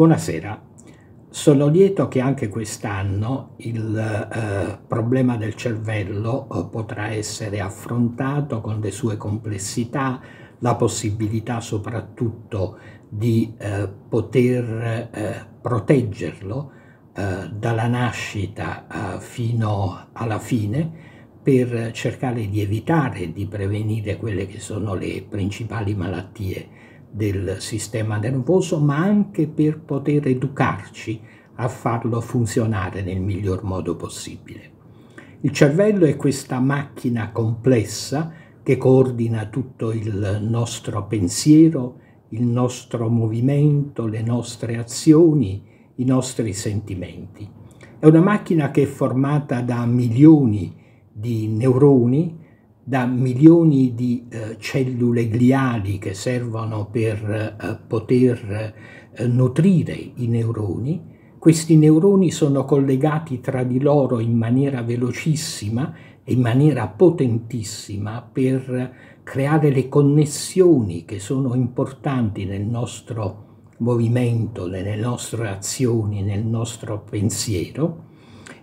Buonasera. Sono lieto che anche quest'anno il eh, problema del cervello eh, potrà essere affrontato con le sue complessità, la possibilità soprattutto di eh, poter eh, proteggerlo eh, dalla nascita eh, fino alla fine per cercare di evitare di prevenire quelle che sono le principali malattie del sistema nervoso, ma anche per poter educarci a farlo funzionare nel miglior modo possibile. Il cervello è questa macchina complessa che coordina tutto il nostro pensiero, il nostro movimento, le nostre azioni, i nostri sentimenti. È una macchina che è formata da milioni di neuroni da milioni di eh, cellule gliali che servono per eh, poter eh, nutrire i neuroni. Questi neuroni sono collegati tra di loro in maniera velocissima e in maniera potentissima per creare le connessioni che sono importanti nel nostro movimento, nelle nostre azioni, nel nostro pensiero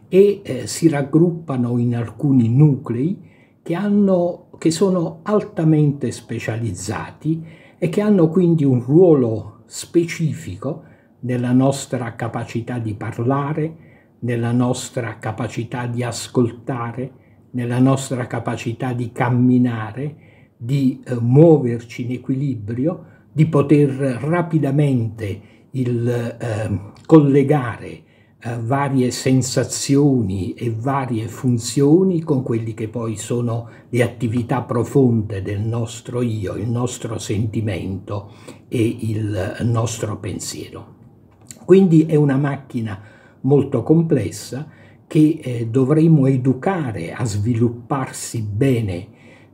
e eh, si raggruppano in alcuni nuclei che, hanno, che sono altamente specializzati e che hanno quindi un ruolo specifico nella nostra capacità di parlare, nella nostra capacità di ascoltare, nella nostra capacità di camminare, di eh, muoverci in equilibrio, di poter rapidamente il, eh, collegare eh, varie sensazioni e varie funzioni con quelli che poi sono le attività profonde del nostro io, il nostro sentimento e il eh, nostro pensiero. Quindi è una macchina molto complessa che eh, dovremo educare a svilupparsi bene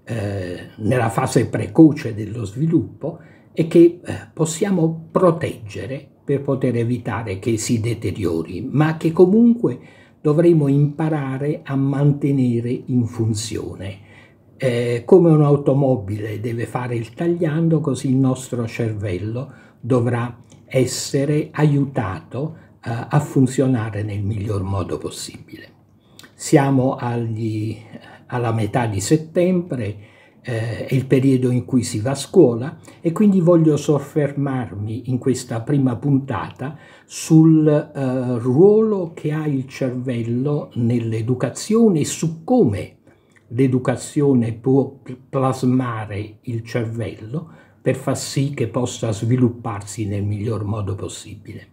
eh, nella fase precoce dello sviluppo e che eh, possiamo proteggere per poter evitare che si deteriori, ma che comunque dovremo imparare a mantenere in funzione. Eh, come un'automobile deve fare il tagliando, così il nostro cervello dovrà essere aiutato eh, a funzionare nel miglior modo possibile. Siamo agli, alla metà di settembre, eh, è il periodo in cui si va a scuola e quindi voglio soffermarmi in questa prima puntata sul eh, ruolo che ha il cervello nell'educazione e su come l'educazione può plasmare il cervello per far sì che possa svilupparsi nel miglior modo possibile.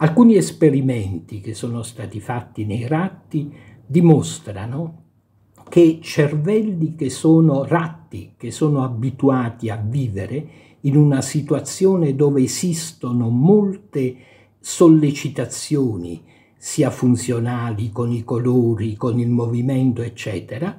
Alcuni esperimenti che sono stati fatti nei ratti dimostrano che cervelli che sono ratti, che sono abituati a vivere in una situazione dove esistono molte sollecitazioni, sia funzionali con i colori, con il movimento, eccetera,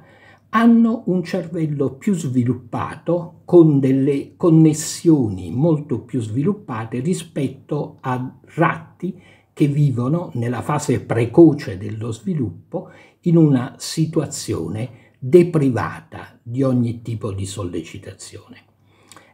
hanno un cervello più sviluppato con delle connessioni molto più sviluppate rispetto a ratti che vivono nella fase precoce dello sviluppo in una situazione deprivata di ogni tipo di sollecitazione.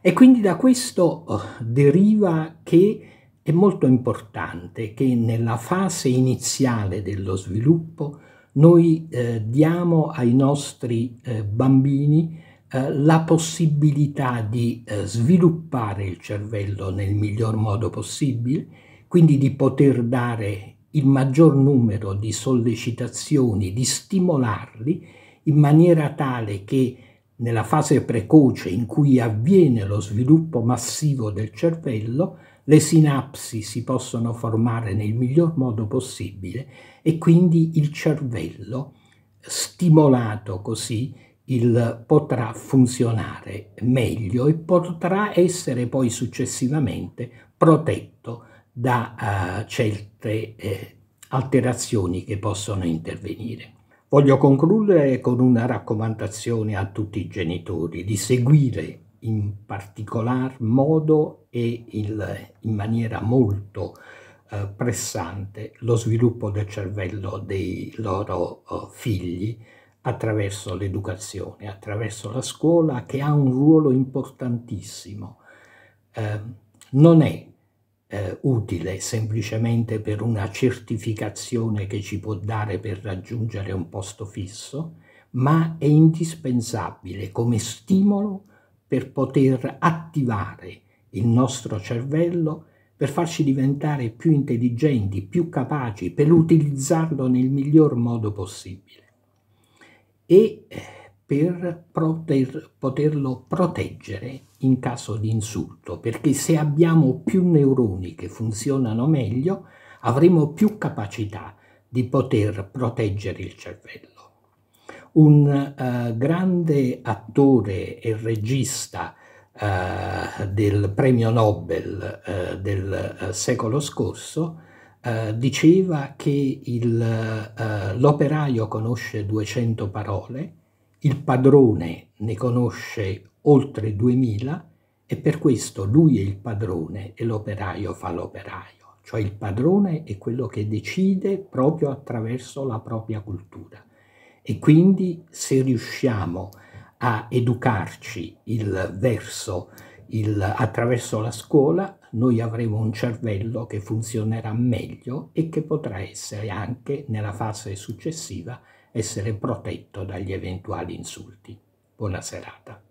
E quindi da questo eh, deriva che è molto importante che nella fase iniziale dello sviluppo noi eh, diamo ai nostri eh, bambini eh, la possibilità di eh, sviluppare il cervello nel miglior modo possibile, quindi di poter dare il maggior numero di sollecitazioni, di stimolarli in maniera tale che nella fase precoce in cui avviene lo sviluppo massivo del cervello, le sinapsi si possono formare nel miglior modo possibile e quindi il cervello, stimolato così, il, potrà funzionare meglio e potrà essere poi successivamente protetto da uh, certe eh, alterazioni che possono intervenire. Voglio concludere con una raccomandazione a tutti i genitori di seguire in particolar modo e il, in maniera molto eh, pressante lo sviluppo del cervello dei loro oh, figli attraverso l'educazione, attraverso la scuola che ha un ruolo importantissimo. Eh, non è eh, utile semplicemente per una certificazione che ci può dare per raggiungere un posto fisso, ma è indispensabile come stimolo per poter attivare il nostro cervello per farci diventare più intelligenti, più capaci, per utilizzarlo nel miglior modo possibile. E eh, per proter, poterlo proteggere in caso di insulto, perché se abbiamo più neuroni che funzionano meglio, avremo più capacità di poter proteggere il cervello. Un uh, grande attore e regista uh, del premio Nobel uh, del secolo scorso diceva che l'operaio conosce 200 parole, il padrone ne conosce oltre 2000 e per questo lui è il padrone e l'operaio fa l'operaio. Cioè il padrone è quello che decide proprio attraverso la propria cultura. E quindi se riusciamo a educarci il verso il, attraverso la scuola, noi avremo un cervello che funzionerà meglio e che potrà essere anche nella fase successiva essere protetto dagli eventuali insulti. Buona serata.